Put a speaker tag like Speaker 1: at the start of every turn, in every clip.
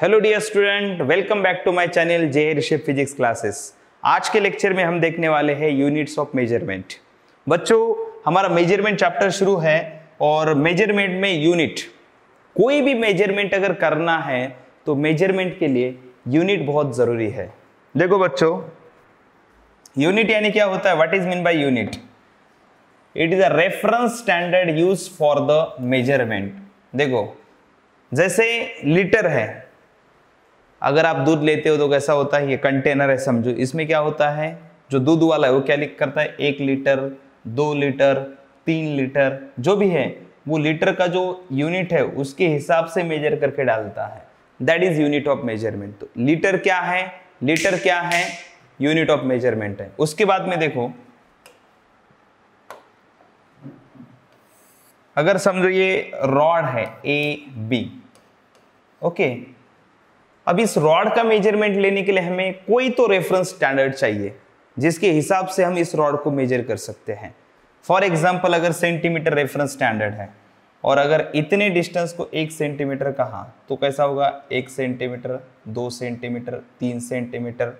Speaker 1: hello dear student welcome back to my channel J Rishi physics classes आज के lecture में हम देखने वाले हैं यूनिट्स ऑफ मेजरमेंट बच्चों हमारा मेजरमेंट चैप्टर शुरू है और मेजरमेंट में यूनिट कोई भी मेजरमेंट अगर करना है तो मेजरमेंट के लिए यूनिट बहुत ज़रूरी है देखो बच्चों यूनिट यानी क्या होता है what is mean by unit it is a reference standard use for the measurement देखो जैसे लीटर है अगर आप दूध लेते हो तो कैसा होता है ये कंटेनर है समझो इसमें क्या होता है जो दूध वाला है वो क्या लिख करता है एक लीटर दो लीटर तीन लीटर जो भी है वो लीटर का जो यूनिट है उसके हिसाब से मेजर करके डालता है that is unit of measurement तो लीटर क्या है लीटर क्या है यूनिट ऑफ मेजरमेंट है उसके बाद में देखो अगर समझो ये रॉड है ए बी ओके अब इस रॉड का मेजरमेंट लेने के लिए हमें कोई तो रेफरेंस स्टैंडर्ड चाहिए जिसके हिसाब से हम इस रॉड को मेजर कर सकते हैं फॉर एग्जाम्पल अगर सेंटीमीटर रेफरेंस स्टैंडर्ड है और अगर इतने डिस्टेंस को एक सेंटीमीटर कहा तो कैसा होगा एक सेंटीमीटर दो सेंटीमीटर तीन सेंटीमीटर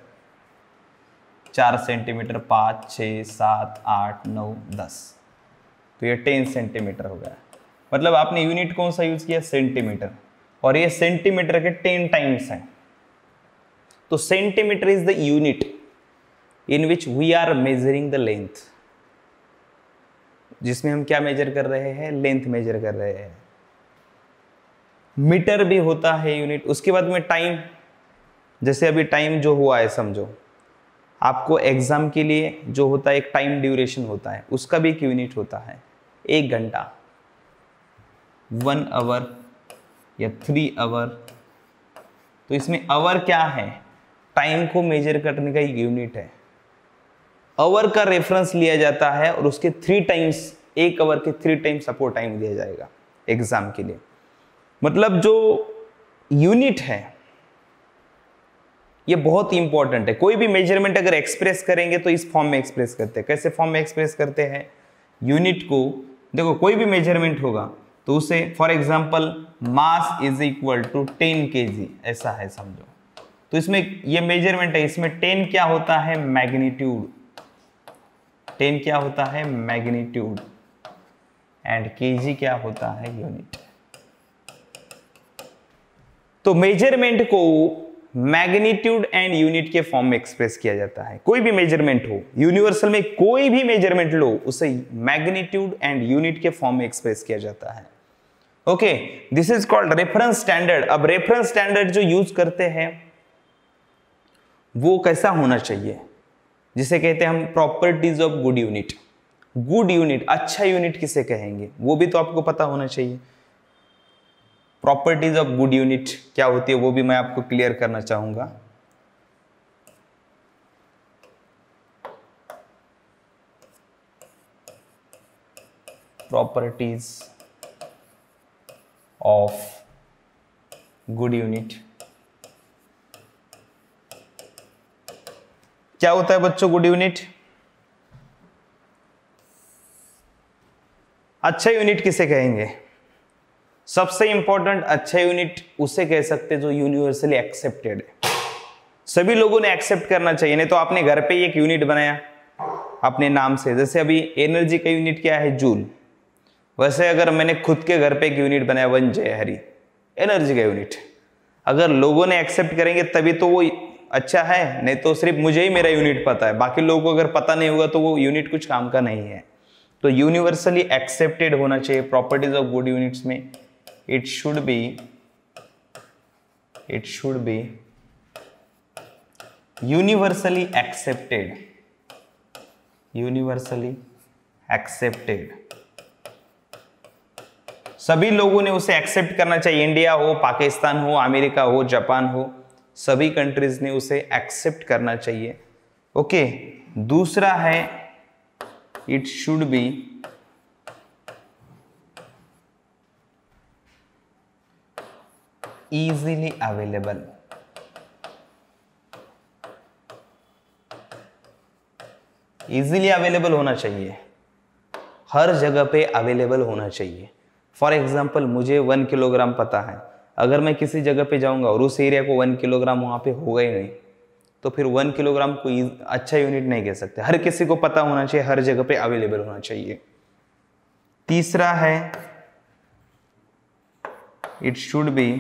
Speaker 1: चार सेंटीमीटर पाँच छ सात आठ नौ दस तो ये टेन सेंटीमीटर हो गया मतलब आपने यूनिट कौन सा यूज़ किया सेंटीमीटर और ये सेंटीमीटर के टेन टाइम्स हैं तो centimetre is the unit in which we are measuring the length जिसमें हम क्या मेजर कर रहे हैं लेंथ मेजर कर रहे हैं मीटर भी होता है यूनिट उसके बाद में टाइम जैसे अभी टाइम जो हुआ है समझो आपको एग्ज़ाम के लिए जो होता है एक टाइम ड्यूरेशन होता है उसका भी एक यूनिट होता है एक घंटा वन आवर या थ्री आवर तो इसमें आवर क्या है टाइम को मेजर करने का यूनिट है आवर का रेफरेंस लिया जाता है और उसके थ्री टाइम्स एक आवर के थ्री टाइम्स आपको टाइम दिया जाएगा एग्जाम के लिए मतलब जो यूनिट है ये बहुत इंपॉर्टेंट है कोई भी मेजरमेंट अगर एक्सप्रेस करेंगे तो इस फॉर्म में एक्सप्रेस करते हैं कैसे फॉर्म में एक्सप्रेस करते हैं यूनिट को देखो कोई भी मेजरमेंट होगा तो उसे for example mass is equal to ten के ऐसा है समझो तो इसमें ये मेजरमेंट है इसमें टेन क्या होता है मैग्नीट्यूड टेन क्या होता है मैग्नीट्यूड एंड के क्या होता है यूनिट तो मेजरमेंट को मैग्नीट्यूड एंड यूनिट के फॉर्म में एक्सप्रेस किया जाता है कोई भी मेजरमेंट हो यूनिवर्सल में कोई भी मेजरमेंट लो उसे मैग्नीट्यूड एंड यूनिट के फॉर्म में एक्सप्रेस किया जाता है okay this is called reference standard अब रेफरेंस स्टैंडर्ड जो यूज करते हैं वो कैसा होना चाहिए जिसे कहते हैं हम properties of good unit good unit अच्छा यूनिट किसे कहेंगे वो भी तो आपको पता होना चाहिए प्रॉपर्टीज ऑफ गुड यूनिट क्या होती है वो भी मैं आपको क्लियर करना चाहूंगा प्रॉपर्टीज़ of गुड यूनिट क्या होता है बच्चों गुड यूनिट अच्छा यूनिट किसे कहेंगे सबसे इंपॉर्टेंट अच्छा यूनिट उसे कह सकते जो यूनिवर्सली एक्सेप्टेड है सभी लोगों ने एक्सेप्ट करना चाहिए नहीं तो आपने घर पे एक यूनिट बनाया अपने नाम से जैसे अभी एनर्जी का यूनिट क्या है जूल वैसे अगर मैंने खुद के घर पे एक यूनिट बनाया वन जय हरी एनर्जी का यूनिट अगर लोगों ने एक्सेप्ट करेंगे तभी तो वो अच्छा है नहीं तो सिर्फ मुझे ही मेरा यूनिट पता है बाकी लोगों को अगर पता नहीं होगा तो वो यूनिट कुछ काम का नहीं है तो यूनिवर्सली एक्सेप्टेड होना चाहिए प्रॉपर्टीज ऑफ गुड यूनिट्स में it should be it should be universally accepted universally accepted सभी लोगों ने उसे एक्सेप्ट करना चाहिए इंडिया हो पाकिस्तान हो अमेरिका हो जापान हो सभी कंट्रीज ने उसे एक्सेप्ट करना चाहिए ओके दूसरा है it should be easily available easily available होना चाहिए हर जगह पे अवेलेबल होना चाहिए फॉर एग्जाम्पल मुझे वन किलोग्राम पता है अगर मैं किसी जगह पे जाऊंगा और उस एरिया को वन किलोग्राम वहाँ पे होगा ही नहीं तो फिर वन किलोग्राम को अच्छा यूनिट नहीं कह सकते हर किसी को पता होना चाहिए हर जगह पे अवेलेबल होना चाहिए तीसरा है it should be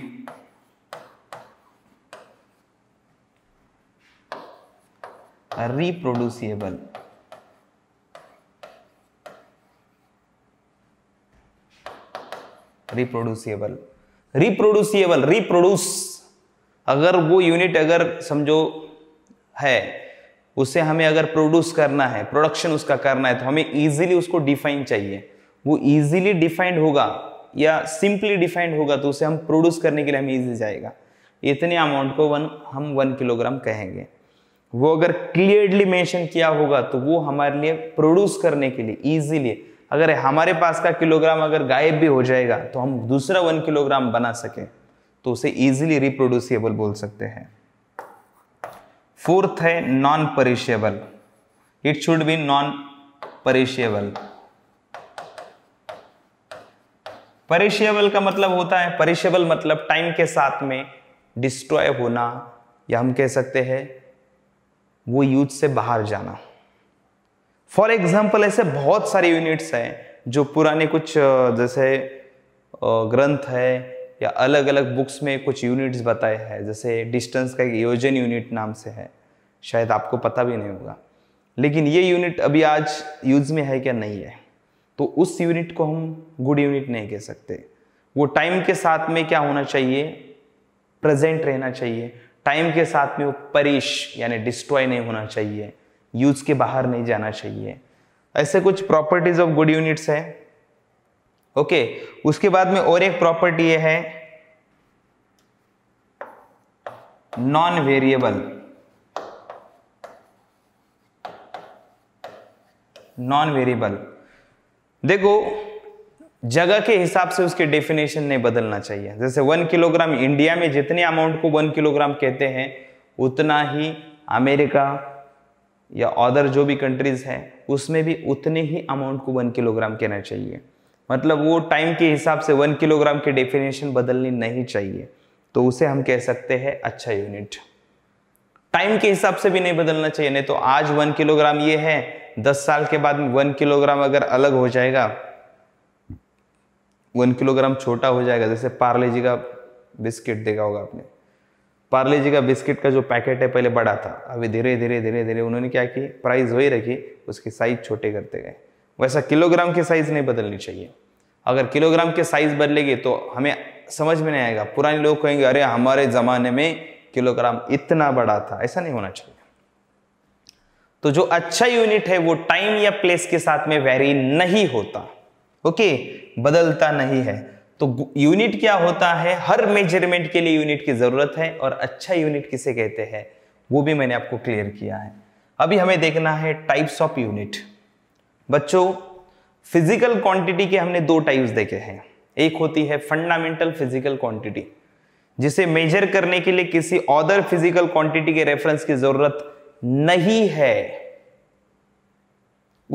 Speaker 1: reproducible reproducible reproducible reproduce अगर वो यूनिट अगर समझो है उसे हमें अगर प्रोड्यूस करना है प्रोडक्शन उसका करना है तो हमें इजीली उसको डिफाइन चाहिए वो इजीली डिफाइंड होगा या सिंपली डिफाइंड होगा तो उसे हम प्रोड्यूस करने के लिए हमें ईजी जाएगा इतने अमाउंट को वन हम वन किलोग्राम कहेंगे वो अगर क्लियरली मेंशन किया होगा तो वो हमारे लिए प्रोड्यूस करने के लिए ईजीली अगर हमारे पास का किलोग्राम अगर गायब भी हो जाएगा तो हम दूसरा वन किलोग्राम बना सकें तो उसे इजिली रिप्रोड्यूसिएबल बोल सकते हैं फोर्थ है non perishable it should be non perishable perishable का मतलब होता है परिशियबल मतलब टाइम के साथ में डिस्ट्रॉय होना या हम कह सकते हैं वो यूज से बाहर जाना फॉर एग्जाम्पल ऐसे बहुत सारे यूनिट्स हैं जो पुराने कुछ जैसे ग्रंथ है या अलग अलग बुक्स में कुछ यूनिट्स बताए हैं जैसे डिस्टेंस का एक योजन यूनिट नाम से है शायद आपको पता भी नहीं होगा लेकिन ये यूनिट अभी आज यूज में है क्या नहीं है तो उस यूनिट को हम गुड यूनिट नहीं कह सकते वो टाइम के साथ में क्या होना चाहिए प्रेजेंट रहना चाहिए टाइम के साथ में वो परिश यानी डिस्ट्रॉय नहीं होना चाहिए यूज के बाहर नहीं जाना चाहिए ऐसे कुछ प्रॉपर्टीज ऑफ गुड यूनिट्स है ओके okay, उसके बाद में और एक प्रॉपर्टी ये है नॉन वेरिएबल नॉन वेरिएबल देखो जगह के हिसाब से उसके डेफिनेशन नहीं बदलना चाहिए जैसे वन किलोग्राम इंडिया में जितने अमाउंट को वन किलोग्राम कहते हैं उतना ही अमेरिका या अदर जो भी कंट्रीज़ हैं उसमें भी उतने ही अमाउंट को वन किलोग्राम कहना चाहिए मतलब वो टाइम के हिसाब से वन किलोग्राम की डेफिनेशन बदलनी नहीं चाहिए तो उसे हम कह सकते हैं अच्छा यूनिट टाइम के हिसाब से भी नहीं बदलना चाहिए नहीं तो आज वन किलोग्राम ये है दस साल के बाद में वन किलोग्राम अगर अलग हो जाएगा वन किलोग्राम छोटा हो जाएगा जैसे पार्ले जी का बिस्किट देखा होगा आपने पार्ले जी का बिस्किट का जो पैकेट है पहले बड़ा था अभी धीरे धीरे धीरे धीरे उन्होंने क्या की प्राइस वही रखी उसकी साइज छोटे करते गए वैसा किलोग्राम की साइज़ नहीं बदलनी चाहिए अगर किलोग्राम की साइज़ बदलेगी तो हमें समझ में नहीं आएगा पुराने लोग कहेंगे अरे हमारे ज़माने में किलोग्राम इतना बड़ा था ऐसा नहीं होना चाहिए तो जो अच्छा यूनिट है वो टाइम या प्लेस के साथ में वेरी नहीं होता ओके बदलता नहीं है तो यूनिट क्या होता है हर मेजरमेंट के लिए यूनिट की ज़रूरत है और अच्छा यूनिट किसे कहते हैं वो भी मैंने आपको क्लियर किया है अभी हमें देखना है टाइप्स ऑफ यूनिट बच्चों फिजिकल क्वांटिटी के हमने दो टाइप्स देखे हैं एक होती है फंडामेंटल फिजिकल क्वांटिटी जिसे मेजर करने के लिए किसी अदर फिजिकल क्वांटिटी के रेफरेंस की जरूरत नहीं है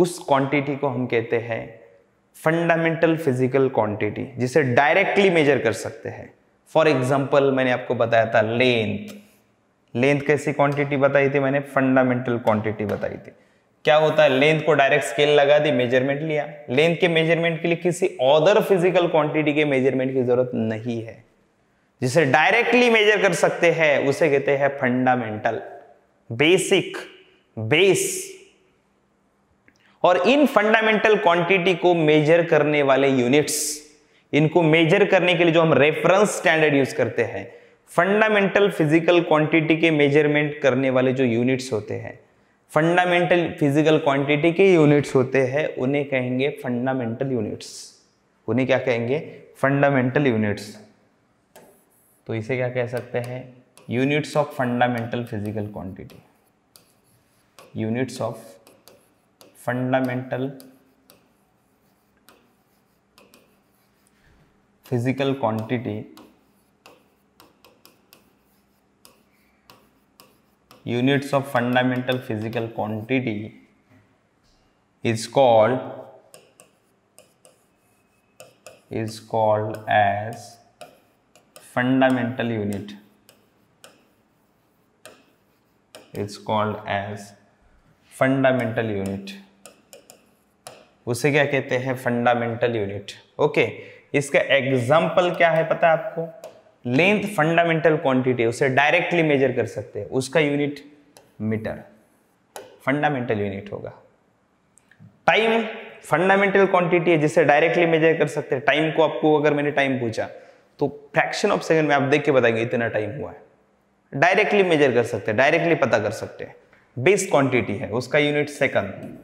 Speaker 1: उस क्वांटिटी को हम कहते हैं फंडामेंटल फिजिकल क्वांटिटी जिसे डायरेक्टली मेजर कर सकते हैं फॉर एग्जाम्पल मैंने आपको बताया था लेंथ लेंथ कैसी क्वांटिटी बताई थी मैंने फंडामेंटल क्वांटिटी बताई थी क्या होता है लेंथ को डायरेक्ट स्केल लगा दी मेजरमेंट लिया लेंथ के मेजरमेंट के लिए किसी अदर फिजिकल क्वांटिटी के मेजरमेंट की जरूरत नहीं है जिसे डायरेक्टली मेजर कर सकते हैं उसे कहते हैं फंडामेंटल बेसिक बेस और इन फंडामेंटल क्वांटिटी को मेजर करने वाले यूनिट्स इनको मेजर करने के लिए जो हम रेफरेंस स्टैंडर्ड यूज करते हैं फंडामेंटल फिजिकल क्वांटिटी के मेजरमेंट करने वाले जो यूनिट्स होते हैं फंडामेंटल फिजिकल क्वांटिटी के यूनिट्स होते हैं उन्हें कहेंगे फंडामेंटल यूनिट्स उन्हें क्या कहेंगे फंडामेंटल यूनिट्स तो इसे क्या कह सकते हैं units of fundamental physical quantity units of fundamental physical quantity units of fundamental physical quantity is called is called as fundamental unit it's called as fundamental unit उसे क्या कहते हैं फंडामेंटल यूनिट ओके इसका एग्जाम्पल क्या है पता है आपको लेंथ फंडामेंटल क्वांटिटी उसे डायरेक्टली मेजर कर सकते हैं उसका यूनिट मीटर फंडामेंटल यूनिट होगा टाइम फंडामेंटल क्वांटिटी है जिसे डायरेक्टली मेजर कर सकते हैं टाइम को आपको अगर मैंने टाइम पूछा तो फ्रैक्शन ऑफ सेकंड में आप देख के बताएंगे इतना टाइम हुआ है डायरेक्टली मेजर कर सकते हैं डायरेक्टली पता कर सकते हैं बेस क्वांटिटी है उसका यूनिट सेकंड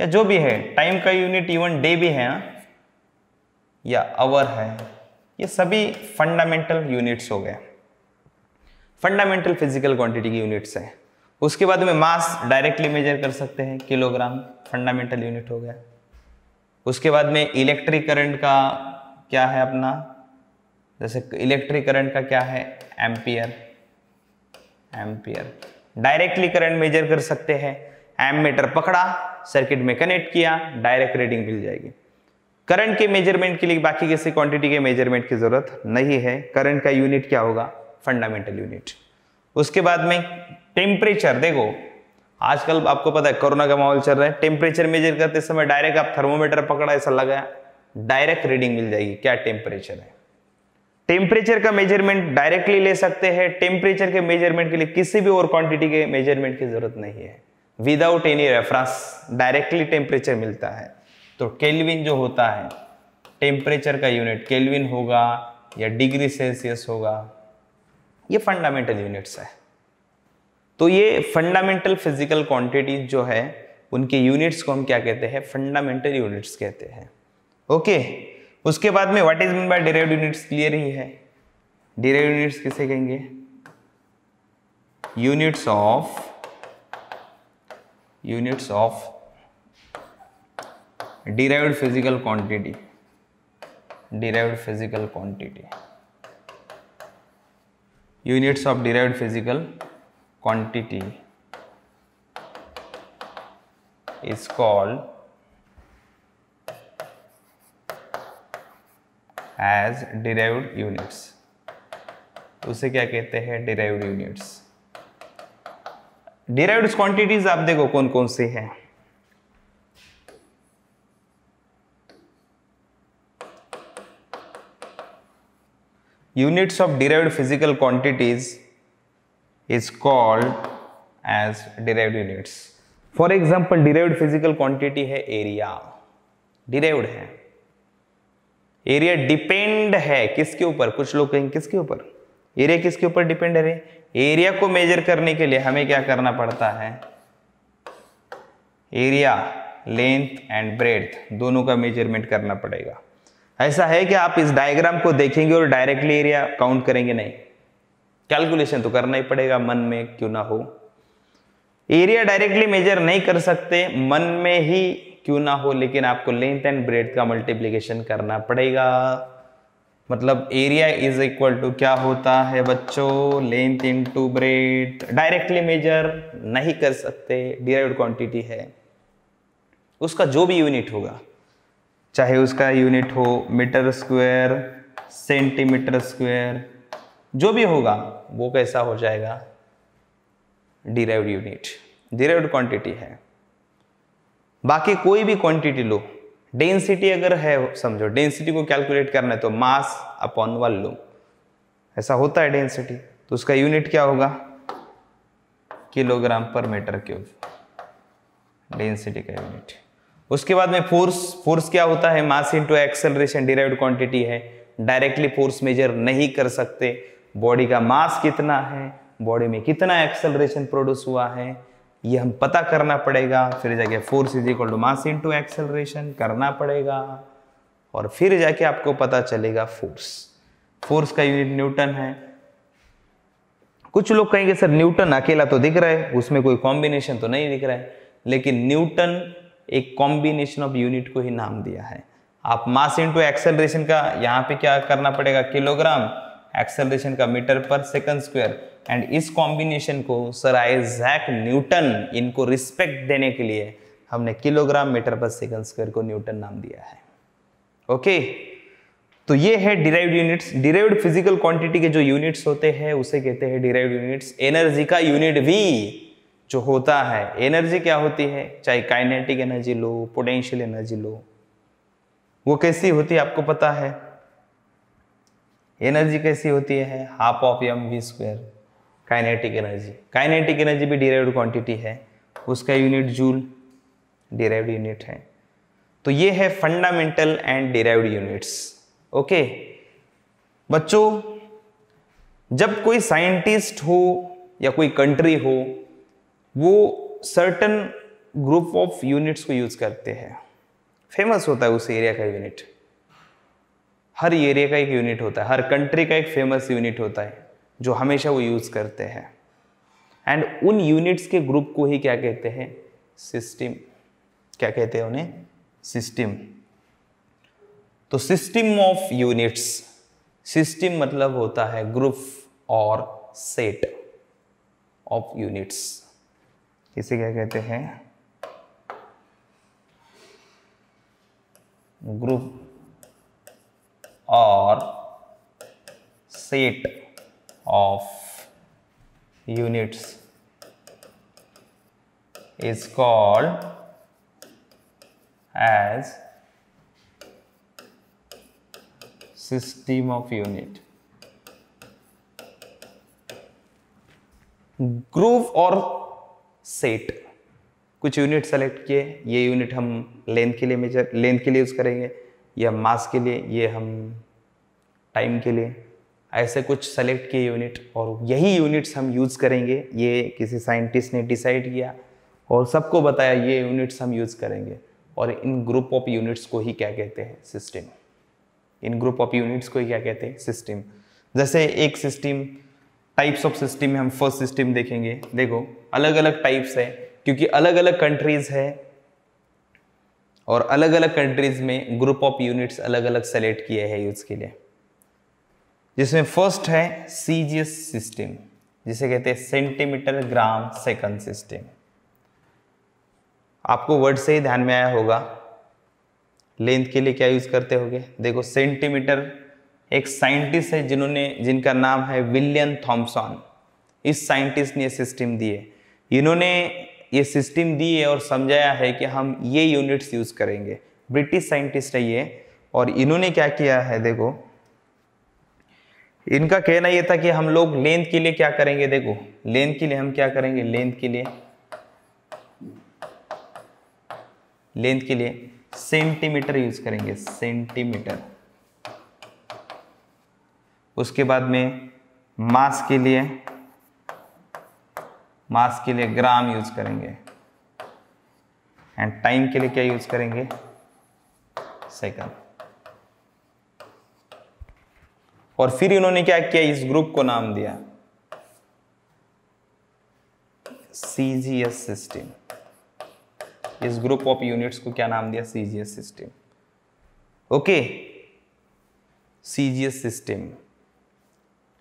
Speaker 1: या जो भी है टाइम का यूनिट इवन डे भी है हाँ, या आवर है ये सभी फंडामेंटल यूनिट्स हो गए फंडामेंटल फिजिकल क्वांटिटी की यूनिट्स है उसके बाद में मास डायरेक्टली मेजर कर सकते हैं किलोग्राम फंडामेंटल यूनिट हो गया उसके बाद में इलेक्ट्रिक करंट का क्या है अपना जैसे इलेक्ट्रिक करंट का क्या है ampere ampere directly current measure कर सकते हैं एम मीटर पकड़ा सर्किट में कनेक्ट किया डायरेक्ट रीडिंग मिल जाएगी करंट के मेजरमेंट के लिए बाकी किसी क्वांटिटी के मेजरमेंट की ज़रूरत नहीं है करंट का यूनिट क्या होगा फंडामेंटल यूनिट उसके बाद में टेम्परेचर देखो आजकल आपको पता है कोरोना का माहौल चल रहा है टेम्परेचर मेजर करते समय डायरेक्ट आप थर्मोमीटर पकड़ा ऐसा लगाया डायरेक्ट रीडिंग मिल जाएगी क्या टेम्परेचर है टेम्परेचर का मेजरमेंट डायरेक्टली ले सकते हैं टेम्परेचर के मेजरमेंट के लिए किसी भी और क्वांटिटी के मेजरमेंट की जरूरत नहीं है without any reference directly temperature मिलता है तो केल्विन जो होता है टेम्परेचर का यूनिट केल्विन होगा या डिग्री सेल्सियस होगा ये फंडामेंटल यूनिट्स है तो ये फंडामेंटल फिजिकल क्वांटिटीज जो है उनके यूनिट्स को हम क्या कहते हैं फंडामेंटल यूनिट्स कहते हैं ओके उसके बाद में what is mean by derive units clear ही है डिराइव यूनिट्स किसे कहेंगे units of units of derived physical quantity derived physical quantity units of derived physical quantity is called as derived units उसे क्या कहते हैं derived units डिराइव्ड क्वांटिटीज आप देखो कौन कौन से हैं units of derive physical quantities is called as derive units for example derived physical quantity है एरिया डिराइव्ड है एरिया डिपेंड है किसके ऊपर कुछ लोग कहेंगे किसके ऊपर एरिया किसके ऊपर डिपेंड है रे एरिया को मेजर करने के लिए हमें क्या करना पड़ता है एरिया लेंथ एंड ब्रेथ दोनों का मेजरमेंट करना पड़ेगा ऐसा है कि आप इस डायग्राम को देखेंगे और डायरेक्टली एरिया काउंट करेंगे नहीं कैलकुलेशन तो करना ही पड़ेगा मन में क्यों ना हो एरिया डायरेक्टली मेजर नहीं कर सकते मन में ही क्यों ना हो लेकिन आपको लेंथ एंड ब्रेथ का मल्टीप्लीकेशन करना पड़ेगा मतलब एरिया इज इक्वल टू क्या होता है बच्चों length into breadth directly measure नहीं कर सकते डिराइव क्वांटिटी है उसका जो भी यूनिट होगा चाहे उसका यूनिट हो मीटर स्क्वायर सेंटीमीटर स्क्वायर जो भी होगा वो कैसा हो जाएगा डिराइव यूनिट डिराइव क्वांटिटी है बाकी कोई भी क्वांटिटी लो डेंसिटी अगर है समझो डेंसिटी को कैलकुलेट करना है तो मास अपॉन वॉल्यूम ऐसा होता है डेंसिटी तो उसका यूनिट क्या होगा किलोग्राम पर मीटर क्यूब डेंसिटी का यूनिट उसके बाद में फोर्स फोर्स क्या होता है mass into acceleration derived quantity है डायरेक्टली फोर्स मेजर नहीं कर सकते बॉडी का मास कितना है बॉडी में कितना एक्सेलरेशन प्रोड्यूस हुआ है ये हम पता करना पड़ेगा फिर जाके force is equal to mass into acceleration करना पड़ेगा और फिर जाके आपको पता चलेगा फोर्स फोर्स का यूनिट न्यूटन है कुछ लोग कहेंगे सर न्यूटन अकेला तो दिख रहा है उसमें कोई कॉम्बिनेशन तो नहीं दिख रहा है लेकिन न्यूटन एक कॉम्बिनेशन ऑफ यूनिट को ही नाम दिया है आप मास इनटू एक्सेलरेशन का यहाँ पे क्या करना पड़ेगा किलोग्राम एक्सेलरेशन का मीटर पर सेकंड स्क्वायर एंड इस कॉम्बिनेशन को सर आइजैक न्यूटन इनको रिस्पेक्ट देने के लिए हमने किलोग्राम मीटर पर सेकंड स्क्वायर को न्यूटन नाम दिया है ओके तो ये है derived units derived physical quantity के जो यूनिट्स होते हैं उसे कहते हैं डिराइव्ड यूनिट्स एनर्जी का यूनिट भी जो होता है एनर्जी क्या होती है चाहे काइनेटिक एनर्जी लो पोटेंशियल एनर्जी लो वो कैसी होती है आपको पता है एनर्जी कैसी होती है half of m v square kinetic energy kinetic energy भी डिराइव्ड क्वांटिटी है उसका यूनिट जूल डिराइव्ड यूनिट है तो ये है fundamental and derived units okay बच्चों जब कोई साइंटिस्ट हो या कोई कंट्री हो वो सर्टन ग्रुप ऑफ यूनिट्स को यूज़ करते हैं फेमस होता है उस एरिया का यूनिट हर एरिया का एक यूनिट होता है हर कंट्री का एक फेमस यूनिट होता है जो हमेशा वो यूज़ करते हैं एंड उन यूनिट्स के ग्रुप को ही क्या कहते हैं सिस्टम क्या कहते हैं उन्हें सिस्टम तो सिस्टम ऑफ यूनिट्स सिस्टम मतलब होता है ग्रुप और सेट ऑफ यूनिट्स इसे क्या कहते हैं ग्रुप और set of units is called as system of unit group और सेट कुछ यूनिट सेलेक्ट किए ये यूनिट हम लेंथ के लिए मेजर लेंथ के लिए यूज़ करेंगे या मास के लिए ये हम टाइम के लिए ऐसे कुछ सेलेक्ट किए यूनिट और यही यूनिट्स हम यूज़ करेंगे ये किसी साइंटिस्ट ने डिसाइड किया और सबको बताया ये यूनिट्स हम यूज़ करेंगे और इन ग्रुप ऑफ यूनिट्स को ही क्या कहते हैं सिस्टम इन ग्रुप ऑफ यूनिट्स को ही क्या कहते हैं सिस्टम जैसे एक सिस्टम टाइप्स ऑफ सिस्टम में हम फर्स्ट सिस्टम देखेंगे देखो अलग अलग टाइप्स है क्योंकि अलग अलग कंट्रीज है और अलग अलग कंट्रीज में ग्रुप ऑफ यूनिट्स अलग अलग सेलेक्ट किए हैं यूज़ के लिए जिसमें फर्स्ट है सी सिस्टम जिसे कहते हैं सेंटीमीटर ग्राम सेकंड सिस्टम आपको वर्ड से ही ध्यान में आया होगा लेंथ के लिए क्या यूज़ करते होंगे देखो सेंटीमीटर एक साइंटिस्ट है जिन्होंने जिनका नाम है विलियन थॉम्सन इस साइंटिस्ट ने ये सिस्टम दिए इन्होंने ये सिस्टम दिए और समझाया है कि हम ये यूनिट्स यूज़ करेंगे ब्रिटिश साइंटिस्ट है ये और इन्होंने क्या किया है देखो इनका कहना यह था कि हम लोग लेंथ के लिए क्या करेंगे देखो लेंथ के लिए हम क्या करेंगे लेंथ के लिए लेंथ के लिए सेंटीमीटर यूज करेंगे सेंटीमीटर उसके बाद में मास के लिए मास के लिए ग्राम यूज करेंगे एंड टाइम के लिए क्या यूज करेंगे सेकंड और फिर इन्होंने क्या किया इस ग्रुप को नाम दिया सीजीएस सिस्टम इस ग्रुप ऑफ यूनिट्स को क्या नाम दिया CGS system okay CGS system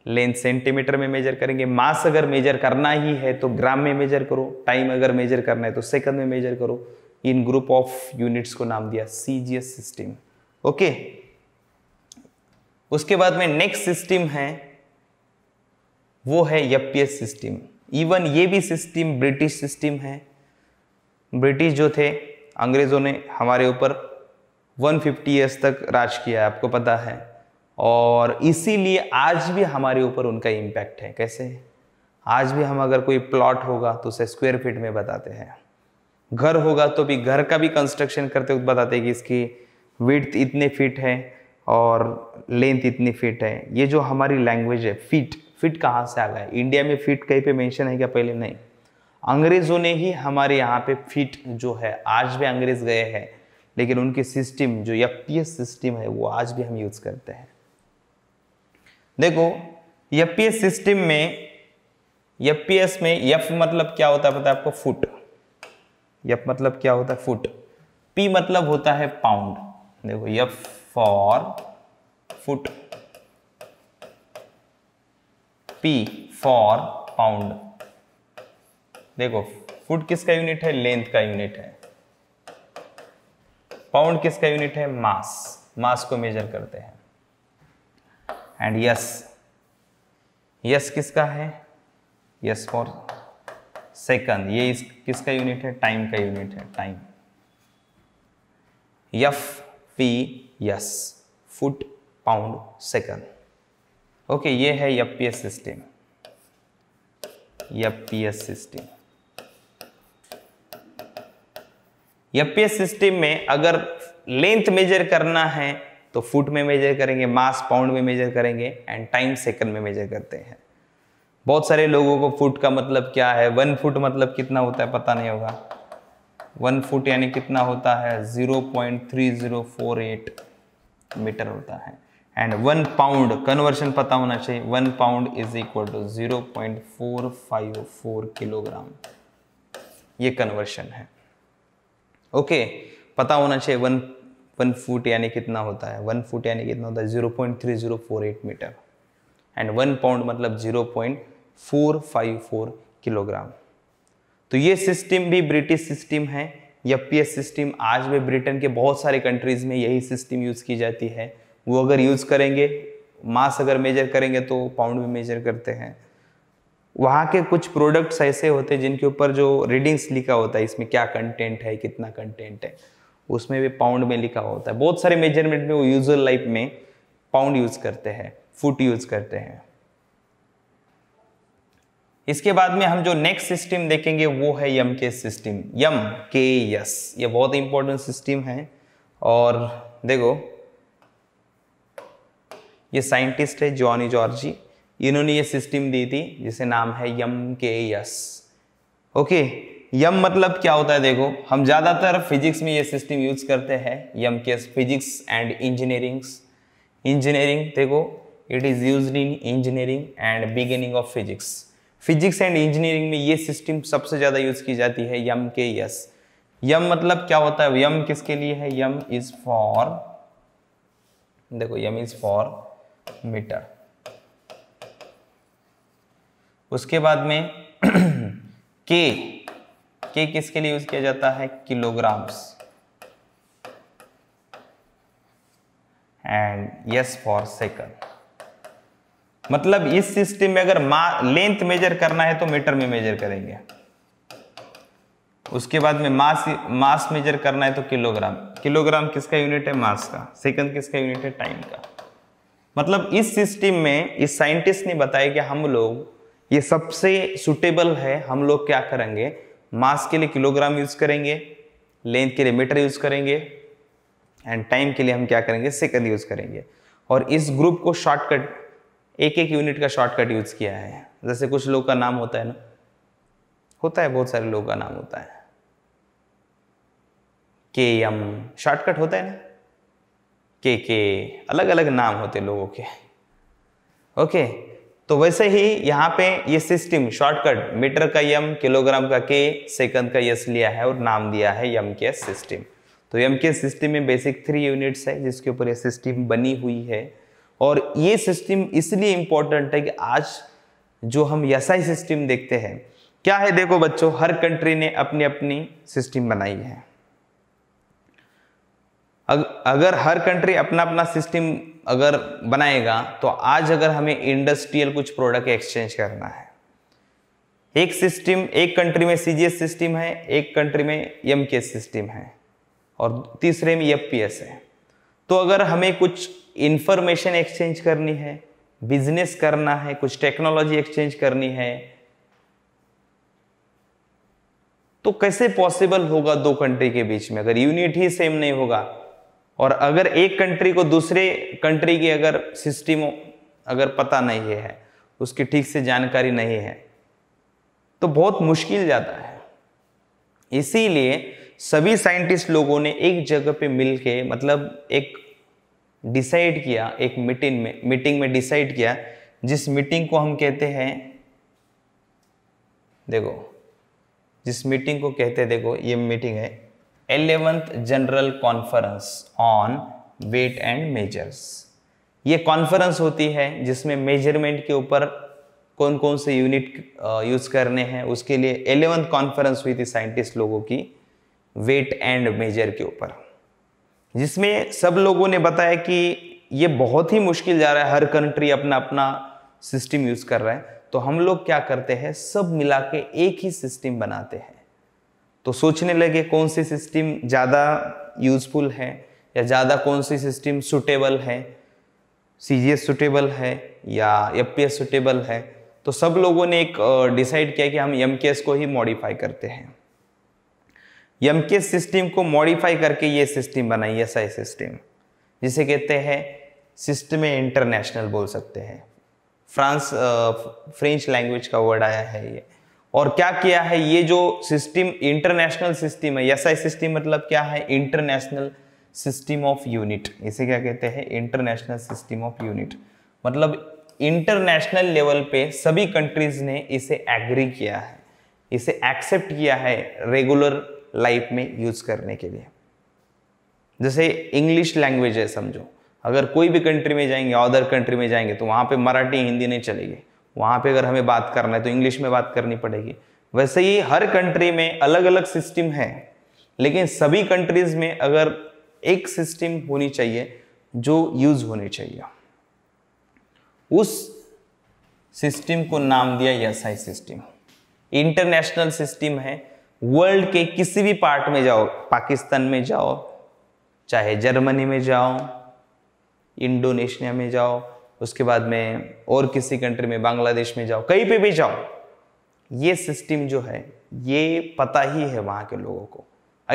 Speaker 1: length centimetre में मेजर करेंगे मास अगर मेजर करना ही है तो ग्राम में मेजर करो टाइम अगर मेजर करना है तो सेकंड में मेजर करो इन ग्रुप ऑफ यूनिट्स को नाम दिया सीजीएस सिस्टम ओके उसके बाद में नेक्स्ट सिस्टम है वो है यपीएस सिस्टम इवन ये भी सिस्टम ब्रिटिश सिस्टम है ब्रिटिश जो थे अंग्रेज़ों ने हमारे ऊपर 150 फिफ्टी ईयर्स तक राज किया है आपको पता है और इसीलिए आज भी हमारे ऊपर उनका इम्पैक्ट है कैसे आज भी हम अगर कोई प्लॉट होगा तो उसे स्क्वायर फीट में बताते हैं घर होगा तो भी घर का भी कंस्ट्रक्शन करते वक्त बताते हैं कि इसकी विड्थ इतने फीट है और लेंथ इतनी फिट है ये जो हमारी लैंग्वेज है फिट फिट कहाँ से आ गया इंडिया में फिट कहीं पे मेंशन है क्या पहले नहीं अंग्रेज़ों ने ही हमारे यहाँ पे फिट जो है आज भी अंग्रेज गए हैं लेकिन उनकी सिस्टम जो यपीय सिस्टम है वो आज भी हम यूज़ करते हैं देखो यपीय सिस्टम में यपीएस में यफ मतलब क्या होता है पता है आपको फुट यफ मतलब क्या होता है फुट पी मतलब होता है पाउंड देखो F for foot p for pound देखो फुट किसका यूनिट है लेंथ का यूनिट है पाउंड किसका यूनिट है मास मास को मेजर करते हैं एंड यस यस किसका है यस फॉर सेकंड ये इस किसका यूनिट है टाइम का यूनिट है time F P S foot pound second okay ये है FPS system FPS system FPS system में अगर लेंथ मेजर करना है तो फुट में मेजर करेंगे मास पाउंड में मेजर करेंगे एंड टाइम सेकंड में मेजर करते हैं बहुत सारे लोगों को फुट का मतलब क्या है वन फुट मतलब कितना होता है पता नहीं होगा वन फुट यानी कितना होता है zero point three zero four eight metre होता है एंड वन पाउंड कन्वर्शन पता होना चाहिए one pound is equal to zero point four five four kilogram ये कन्वर्शन है ओके okay, पता होना चाहिए वन वन फुट यानी कितना होता है वन फुट यानी कितना होता है zero point three zero four eight metre and one pound मतलब zero point four five four kilogram तो ये सिस्टम भी ब्रिटिश सिस्टम है एफपीएस सिस्टम आज भी ब्रिटेन के बहुत सारे कंट्रीज़ में यही सिस्टम यूज़ की जाती है वो अगर यूज़ करेंगे मास अगर मेजर करेंगे तो पाउंड में मेजर करते हैं वहाँ के कुछ प्रोडक्ट्स ऐसे होते हैं जिनके ऊपर जो रीडिंग्स लिखा होता है इसमें क्या कंटेंट है कितना कंटेंट है उसमें भी पाउंड में लिखा होता है बहुत सारे मेजरमेंट में वो यूजर लाइफ में पाउंड यूज़ करते हैं फुट यूज़ करते हैं इसके बाद में हम जो नेक्स्ट सिस्टम देखेंगे वो है यम के सिस्टम यम के यस ये बहुत इंपॉर्टेंट सिस्टम है और देखो ये साइंटिस्ट है जॉनी जॉर्जी इन्होंने ये सिस्टम दी थी जिसे नाम है यम के यस ओके यम मतलब क्या होता है देखो हम ज़्यादातर फिजिक्स में ये सिस्टम यूज करते हैं यम के फिजिक्स एंड इंजीनियरिंग्स इंजीनियरिंग देखो it is use in engineering and beginning of physics physics and engineering में ये सिस्टम सबसे ज़्यादा यूज़ की जाती है यम के यस यम मतलब क्या होता है यम किसके लिए है यम इज फॉर देखो यम इज फॉर मीटर उसके बाद में के के किसके लिए यूज किया जाता है kilograms and S for second मतलब इस सिस्टम में अगर लेंथ मेजर करना है तो मीटर में मेजर करेंगे उसके बाद में मास मास मेजर करना है तो किलोग्राम किलोग्राम किसका यूनिट है मास का सेकंड किसका यूनिट है टाइम का मतलब इस सिस्टम में इस साइंटिस्ट ने बताया कि हम लोग ये सबसे सुटेबल है हम लोग क्या करेंगे मास के लिए किलोग्राम यूज करेंगे लेंथ के लिए मीटर यूज करेंगे एंड टाइम के लिए हम क्या करेंगे सेकंड यूज करेंगे और इस ग्रुप को शॉर्टकट एक एक यूनिट का शॉर्टकट यूज़ किया है जैसे कुछ लोग का नाम होता है ना होता है बहुत सारे लोगों का नाम होता है के एम शॉर्टकट होता है ना के के अलग अलग नाम होते लोगों के ओके तो वैसे ही यहाँ पे ये सिस्टम शॉर्टकट मीटर का यम किलोग्राम का के सेकंड का यस लिया है और नाम दिया है यम के सिस्टम तो यम के सिस्टम में बेसिक थ्री यूनिट्स है जिसके ऊपर ये सिस्टम बनी हुई है और ये सिस्टम इसलिए इम्पोर्टेंट है कि आज जो हम यसाई सिस्टम देखते हैं क्या है देखो बच्चों हर कंट्री ने अपनी अपनी सिस्टम बनाई है अगर हर कंट्री अपना अपना सिस्टम अगर बनाएगा तो आज अगर हमें इंडस्ट्रियल कुछ प्रोडक्ट एक्सचेंज करना है एक सिस्टम एक कंट्री में सी सिस्टम है एक कंट्री में एम सिस्टम है और तीसरे में एफपीएस e है तो अगर हमें कुछ इंफॉर्मेशन एक्सचेंज करनी है बिजनेस करना है कुछ टेक्नोलॉजी एक्सचेंज करनी है तो कैसे पॉसिबल होगा दो कंट्री के बीच में अगर यूनिट ही सेम नहीं होगा और अगर एक कंट्री को दूसरे कंट्री की अगर सिस्टम अगर पता नहीं है उसकी ठीक से जानकारी नहीं है तो बहुत मुश्किल जाता है इसीलिए सभी साइंटिस्ट लोगों ने एक जगह पे मिल के मतलब एक डिसाइड किया एक मीटिंग में मीटिंग में डिसाइड किया जिस मीटिंग को हम कहते हैं देखो जिस मीटिंग को कहते हैं देखो ये मीटिंग है eleventh general conference on weight and measures ये कॉन्फ्रेंस होती है जिसमें मेजरमेंट के ऊपर कौन कौन से यूनिट यूज़ करने हैं उसके लिए एलेवेंथ कॉन्फ्रेंस हुई थी साइंटिस्ट लोगों की वेट एंड मेजर के ऊपर जिसमें सब लोगों ने बताया कि ये बहुत ही मुश्किल जा रहा है हर कंट्री अपना अपना सिस्टम यूज़ कर रहा है तो हम लोग क्या करते हैं सब मिला के एक ही सिस्टम बनाते हैं तो सोचने लगे कौन सी सिस्टम ज़्यादा यूज़फुल है या ज़्यादा कौन सी सिस्टम सुटेबल है सी जी एस सुटेबल है या एफ पी एस सुटेबल है तो सब लोगों ने एक डिसाइड किया कि हम एम के एस को ही मॉडिफाई करते हैं यम के सिस्टम को मॉडिफाई करके ये सिस्टम बनाई ऐसा ही सिस्टम जिसे कहते हैं सिस्टम इंटरनेशनल बोल सकते हैं फ्रांस फ्रेंच लैंग्वेज का वर्ड आया है ये और क्या किया है ये जो सिस्टम इंटरनेशनल सिस्टम है ऐसा सिस्टम मतलब क्या है इंटरनेशनल सिस्टम ऑफ यूनिट इसे क्या कहते हैं इंटरनेशनल सिस्टम ऑफ यूनिट मतलब इंटरनेशनल लेवल पे सभी कंट्रीज ने इसे एग्री किया है इसे एक्सेप्ट किया है रेगुलर लाइफ में यूज़ करने के लिए जैसे इंग्लिश लैंग्वेज है समझो अगर कोई भी कंट्री में जाएंगे अदर कंट्री में जाएंगे तो वहाँ पे मराठी हिंदी नहीं चलेगी वहाँ पे अगर हमें बात करना है तो इंग्लिश में बात करनी पड़ेगी वैसे ही हर कंट्री में अलग अलग सिस्टम है लेकिन सभी कंट्रीज में अगर एक सिस्टम होनी चाहिए जो यूज होनी चाहिए उस सिस्टम को नाम दिया एसआई सिस्टम इंटरनेशनल सिस्टम है वर्ल्ड के किसी भी पार्ट में जाओ पाकिस्तान में जाओ चाहे जर्मनी में जाओ इंडोनेशिया में जाओ उसके बाद में और किसी कंट्री में बांग्लादेश में जाओ कहीं पे भी जाओ ये सिस्टम जो है ये पता ही है वहाँ के लोगों को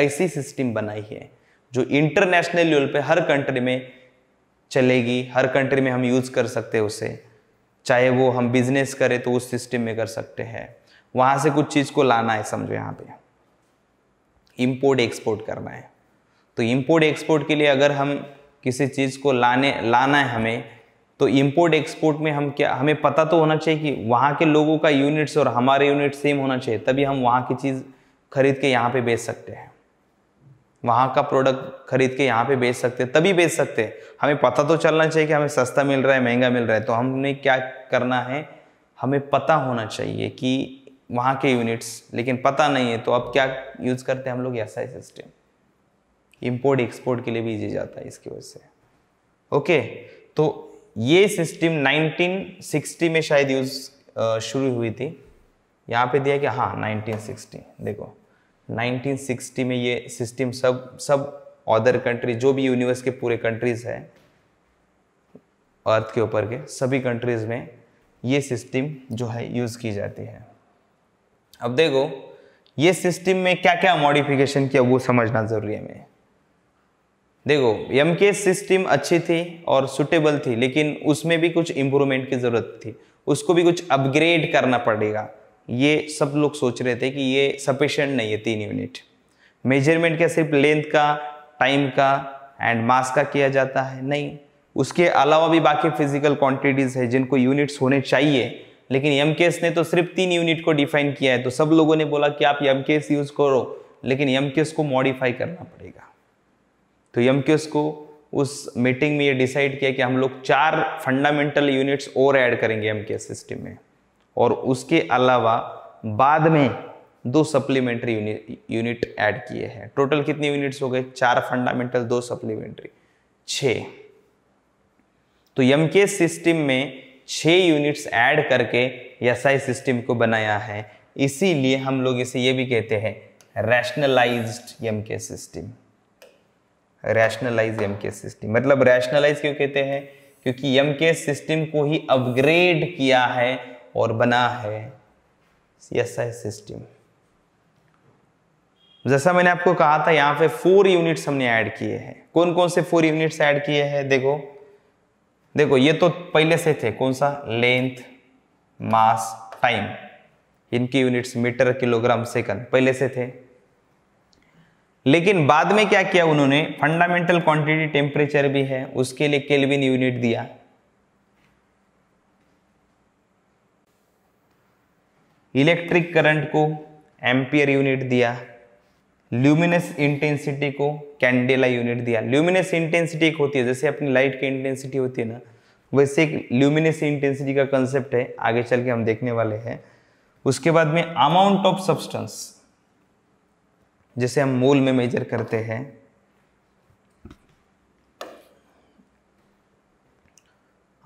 Speaker 1: ऐसी सिस्टम बनाई है जो इंटरनेशनल लेवल पे हर कंट्री में चलेगी हर कंट्री में हम यूज़ कर सकते हैं उसे चाहे वो हम बिजनेस करें तो उस सिस्टम में कर सकते हैं वहां से कुछ चीज को लाना है समझो यहाँ पे इम्पोर्ट एक्सपोर्ट करना है तो इम्पोर्ट एक्सपोर्ट के लिए अगर हम किसी चीज़ को लाने लाना है हमें तो इम्पोर्ट एक्सपोर्ट में हम क्या हमें पता तो होना चाहिए कि वहाँ के लोगों का यूनिट्स और हमारे यूनिट सेम होना चाहिए तभी हम वहाँ की चीज़ खरीद के यहाँ पे बेच सकते हैं वहाँ का प्रोडक्ट खरीद के यहाँ पे बेच सकते हैं तभी बेच सकते हैं हमें पता तो चलना चाहिए कि हमें सस्ता मिल रहा है महंगा मिल रहा है तो हमने क्या करना है हमें पता होना चाहिए कि वहाँ के यूनिट्स लेकिन पता नहीं है तो अब क्या यूज़ करते हैं हम लोग एस सिस्टम इम्पोर्ट एक्सपोर्ट के लिए भी ये जाता है इसकी वजह से ओके तो ये सिस्टम 1960 में शायद यूज़ शुरू हुई थी यहाँ पे दिया कि हाँ 1960 देखो 1960 में ये सिस्टम सब सब अदर कंट्री जो भी यूनिवर्स के पूरे कंट्रीज़ हैं अर्थ के ऊपर के सभी कंट्रीज़ में ये सिस्टम जो है यूज़ की जाती है अब देखो ये सिस्टम में क्या क्या मॉडिफिकेशन किया वो समझना ज़रूरी है हमें देखो एम के सिस्टम अच्छी थी और सुटेबल थी लेकिन उसमें भी कुछ इम्प्रूवमेंट की ज़रूरत थी उसको भी कुछ अपग्रेड करना पड़ेगा ये सब लोग सोच रहे थे कि ये सफिशेंट नहीं है तीन यूनिट मेजरमेंट क्या सिर्फ लेंथ का टाइम का एंड मास का किया जाता है नहीं उसके अलावा भी बाकी फिजिकल क्वांटिटीज़ है जिनको यूनिट्स होने चाहिए लेकिन एम ने तो सिर्फ तीन यूनिट को डिफाइन किया है तो सब लोगों ने बोला कि आप एम यूज़ करो लेकिन एम को मॉडिफाई करना पड़ेगा तो एम को उस मीटिंग में ये डिसाइड किया कि हम लोग चार फंडामेंटल यूनिट्स और ऐड करेंगे एम सिस्टम में और उसके अलावा बाद में दो सप्लीमेंट्री यूनिट ऐड किए हैं टोटल कितने यूनिट्स हो गए चार फंडामेंटल दो सप्लीमेंट्री छ तो यमकेस सिस्टम में छः यूनिट्स ऐड करके एस आई सिस्टम को बनाया है इसीलिए हम लोग इसे ये भी कहते हैं rationalised M K system rationalise M K system मतलब रैशनलाइज क्यों कहते हैं क्योंकि एम के सिस्टम को ही अपग्रेड किया है और बना है एस आई सिस्टम जैसा मैंने आपको कहा था यहाँ पे फोर यूनिट्स हमने ऐड किए हैं कौन कौन से फोर यूनिट्स ऐड किए हैं देखो देखो ये तो पहले से थे कौन सा लेंथ मास टाइम इनकी यूनिट्स मीटर किलोग्राम सेकंड पहले से थे लेकिन बाद में क्या किया उन्होंने फंडामेंटल क्वांटिटी टेम्परेचर भी है उसके लिए केल्विन यूनिट दिया इलेक्ट्रिक करंट को एम्पियर यूनिट दिया ल्यूमिनस इंटेंसिटी को कैंडेला यूनिट दिया ल्यूमिनस इंटेंसिटी एक होती है जैसे अपनी लाइट की इंटेंसिटी होती है ना वैसे एक ल्यूमिनस इंटेंसिटी का कंसेप्ट है आगे चल के हम देखने वाले हैं उसके बाद में अमाउंट ऑफ सब्सटेंस जैसे हम मोल में मेजर करते हैं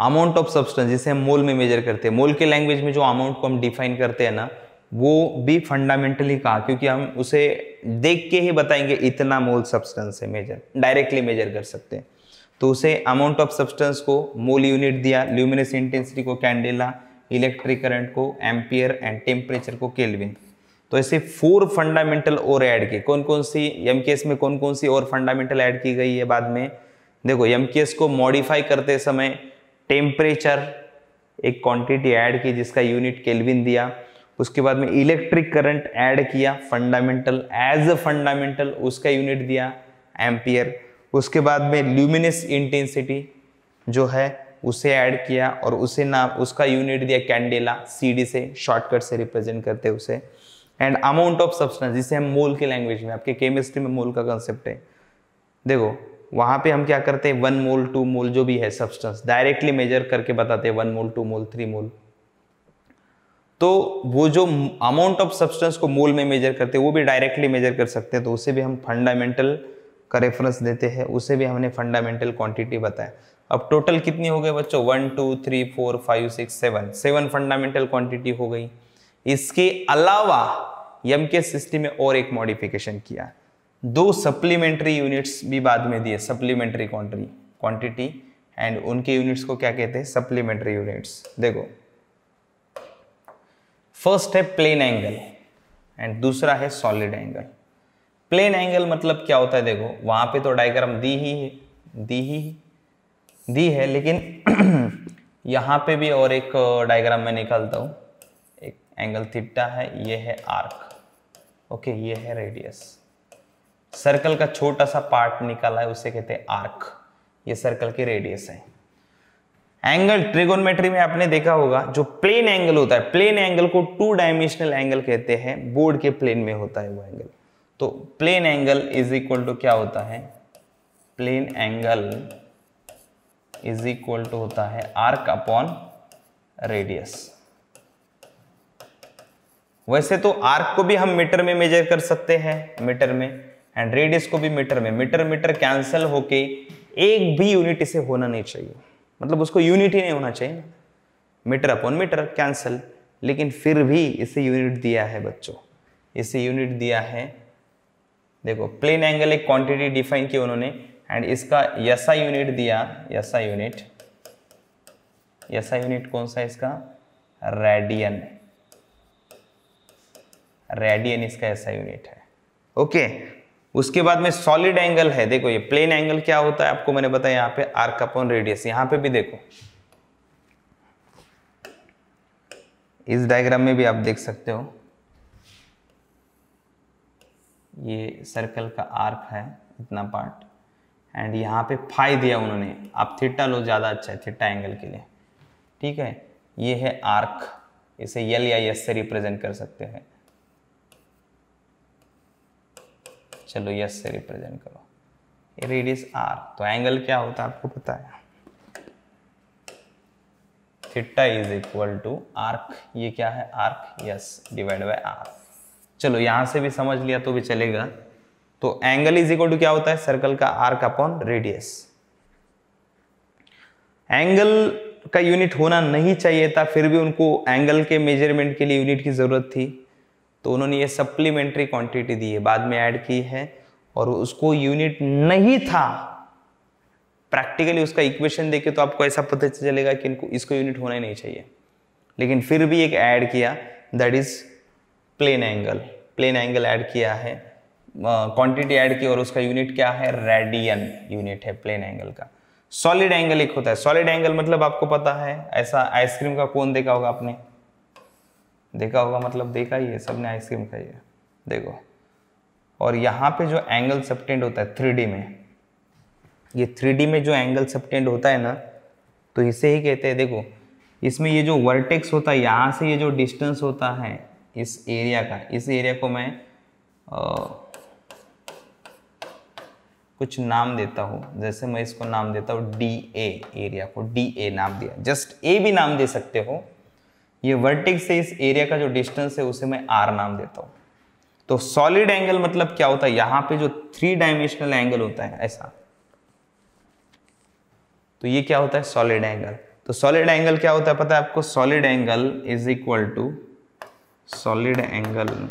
Speaker 1: अमाउंट ऑफ सब्सटेंस जिसे हम मोल में मेजर करते हैं मोल के लैंग्वेज में जो अमाउंट को हम डिफाइन करते हैं ना वो भी फंडामेंटली कहा क्योंकि हम उसे देख के ही बताएंगे इतना मोल सब्सटेंस है मेजर डायरेक्टली मेजर कर सकते हैं तो उसे अमाउंट ऑफ सब्सटेंस को मोल यूनिट दिया ल्यूमिनस इंटेंसिटी को कैंडेला इलेक्ट्रिक करंट को एम्पियर एंड टेम्परेचर को केल्विन तो ऐसे फोर फंडामेंटल और ऐड किए कौन कौन सी एम में कौन कौन सी और फंडामेंटल ऐड की गई है बाद में देखो एम को मॉडिफाई करते समय टेम्परेचर एक क्वांटिटी ऐड की जिसका यूनिट केल्विन दिया उसके बाद में इलेक्ट्रिक करंट ऐड किया फंडामेंटल एज अ फंडामेंटल उसका यूनिट दिया एम्पियर उसके बाद में ल्यूमिनस इंटेंसिटी जो है उसे ऐड किया और उसे नाम उसका यूनिट दिया कैंडेला सीडी से शॉर्टकट से रिप्रेजेंट करते उसे एंड अमाउंट ऑफ सब्सटेंस जिसे हम मोल के लैंग्वेज में आपके केमिस्ट्री में मोल का कंसेप्ट है देखो वहाँ पे हम क्या करते हैं वन मोल टू मोल जो भी है सब्सटेंस डायरेक्टली मेजर करके बताते हैं one mole two mole three mole तो वो जो अमाउंट ऑफ सब्सटेंस को मोल में मेजर करते हैं वो भी डायरेक्टली मेजर कर सकते हैं तो उसे भी हम फंडामेंटल का रेफरेंस देते हैं उसे भी हमने फंडामेंटल क्वांटिटी बताया अब टोटल कितनी हो गए बच्चों one two three four five six seven seven fundamental quantity हो गई इसके अलावा यम के सिस्टम में और एक मॉडिफिकेशन किया दो सप्लीमेंट्री यूनिट्स भी बाद में दिए सप्लीमेंट्री क्वान्टिटी क्वान्टिटी एंड उनके यूनिट्स को क्या कहते हैं सप्लीमेंट्री यूनिट्स देखो फर्स्ट है प्लेन एंगल एंड दूसरा है सॉलिड एंगल प्लेन एंगल मतलब क्या होता है देखो वहां पे तो डायग्राम दी ही है दी ही दी है लेकिन यहाँ पे भी और एक डायग्राम में निकालता हूँ एक एंगल थिट्टा है ये है आर्क ओके ये है रेडियस सर्कल का छोटा सा पार्ट निकाला है उसे कहते हैं आर्क ये सर्कल की रेडियस है एंगल ट्रिगोनमेट्री में आपने देखा होगा जो प्लेन एंगल होता है प्लेन एंगल को टू डायमेंशनल एंगल कहते हैं बोर्ड के प्लेन में होता है वो एंगल तो plane angle is equal to क्या होता है plane angle is equal to होता है आर्क अपॉन रेडियस वैसे तो आर्क को भी हम मीटर में मेजर कर सकते हैं मीटर में एंड रेडियस को भी मीटर में मीटर मीटर कैंसिल होके एक भी यूनिट इसे होना नहीं चाहिए मतलब उसको यूनिट ही नहीं होना चाहिए ना मीटर अपॉन मीटर कैंसिल लेकिन फिर भी इसे यूनिट दिया है बच्चों इसे यूनिट दिया है देखो प्लेन एंगल एक क्वांटिटी डिफाइन की उन्होंने एंड इसका यसा यूनिट दिया यसा यूनिट यसा यूनिट कौन सा इसका रेडियन रेडियन इसका ऐसा यूनिट है ओके उसके बाद में सॉलिड एंगल है देखो ये प्लेन एंगल क्या होता है आपको मैंने बताया यहां पे आर्क अपॉन रेडियस यहां पे भी देखो इस डायग्राम में भी आप देख सकते हो ये सर्कल का आर्क है इतना पार्ट एंड यहाँ पे फाई दिया उन्होंने आप थीटा लो ज़्यादा अच्छा है थीटा एंगल के लिए ठीक है ये है आर्क इसे यल या यस से रिप्रेजेंट कर सकते हैं चलो यस से रिप्रेजेंट करो रेडियस आर तो एंगल क्या होता है आपको पता है theta is equal to arc ये क्या है arc S divide by R चलो यहां से भी समझ लिया तो भी चलेगा तो एंगल इज इक्वल टू क्या होता है सर्कल का आर्क अपॉन रेडियस एंगल का यूनिट होना नहीं चाहिए था फिर भी उनको एंगल के मेजरमेंट के लिए यूनिट की जरूरत थी तो उन्होंने ये सप्लीमेंट्री क्वांटिटी दी है बाद में ऐड की है और उसको यूनिट नहीं था प्रैक्टिकली उसका इक्वेशन देखे तो आपको ऐसा पता चलेगा कि इनको इसको यूनिट होना ही नहीं चाहिए लेकिन फिर भी एक ऐड किया that is plane angle plane angle add किया है क्वांटिटी uh, ऐड की और उसका यूनिट क्या है रेडियन यूनिट है प्लेन एंगल का सॉलिड एंगल एक होता है सॉलिड एंगल मतलब आपको पता है ऐसा आइसक्रीम का कौन देखा होगा आपने देखा होगा मतलब देखा ही है सबने आइसक्रीम खाई है देखो और यहाँ पे जो एंगल सप्टेंड होता है थ्री में ये थ्री में जो एंगल सप्टेंड होता है ना तो इसे ही कहते हैं देखो इसमें ये जो वर्टेक्स होता है यहाँ से ये जो डिस्टेंस होता है इस एरिया का इस एरिया को मैं आ, कुछ नाम देता हूँ जैसे मैं इसको नाम देता हूँ डी ए एरिया को डी ए नाम दिया जस्ट ए भी नाम दे सकते हो ये वर्टिक्स से इस एरिया का जो डिस्टेंस है उसे मैं आर नाम देता हूँ तो सॉलिड एंगल मतलब क्या होता है यहां पे जो थ्री डायमेंशनल एंगल होता है ऐसा तो ये क्या होता है सॉलिड एंगल तो सॉलिड एंगल क्या होता है पता है आपको solid angle is equal to solid angle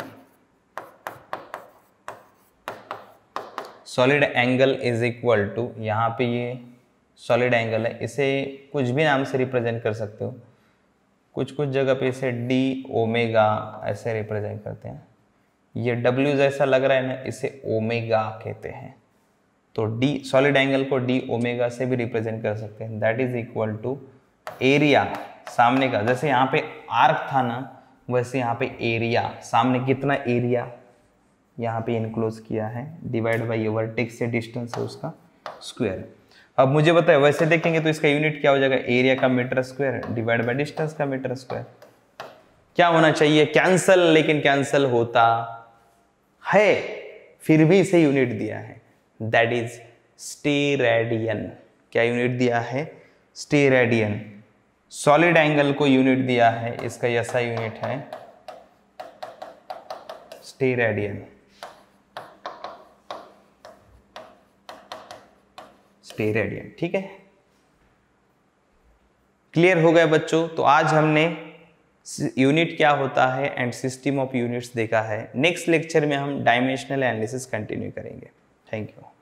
Speaker 1: solid angle is equal to यहां पे ये सॉलिड एंगल है इसे कुछ भी नाम से रिप्रेजेंट कर सकते हो कुछ कुछ जगह पे इसे डी ओमेगा ऐसे रिप्रेजेंट करते हैं ये डब्ल्यू जैसा लग रहा है ना इसे ओमेगा कहते हैं तो डी सॉलिड एंगल को डी ओमेगा से भी रिप्रेजेंट कर सकते हैं that is equal to area सामने का जैसे यहाँ पे आर्क था ना वैसे यहाँ पे एरिया सामने कितना एरिया यहाँ पे इनक्लोज किया है डिवाइड बाई ये वर्टिक्स से डिस्टेंस है उसका स्क्वायर अब मुझे बताए वैसे देखेंगे तो इसका यूनिट क्या हो जाएगा एरिया का metre square divide by distance का मीटर स्क्वायर क्या होना चाहिए कैंसल लेकिन कैंसल होता है फिर भी इसे यूनिट दिया है दैट इज स्टेरेडियन क्या यूनिट दिया है स्टेरेडियन सॉलिड एंगल को यूनिट दिया है इसका ऐसा यूनिट है स्टेरेडियन स्टे रेडियंट ठीक है क्लियर हो गए बच्चों तो आज हमने यूनिट क्या होता है एंड सिस्टम ऑफ यूनिट्स देखा है नेक्स्ट लेक्चर में हम डायमेंशनल एनालिसिस कंटिन्यू करेंगे थैंक यू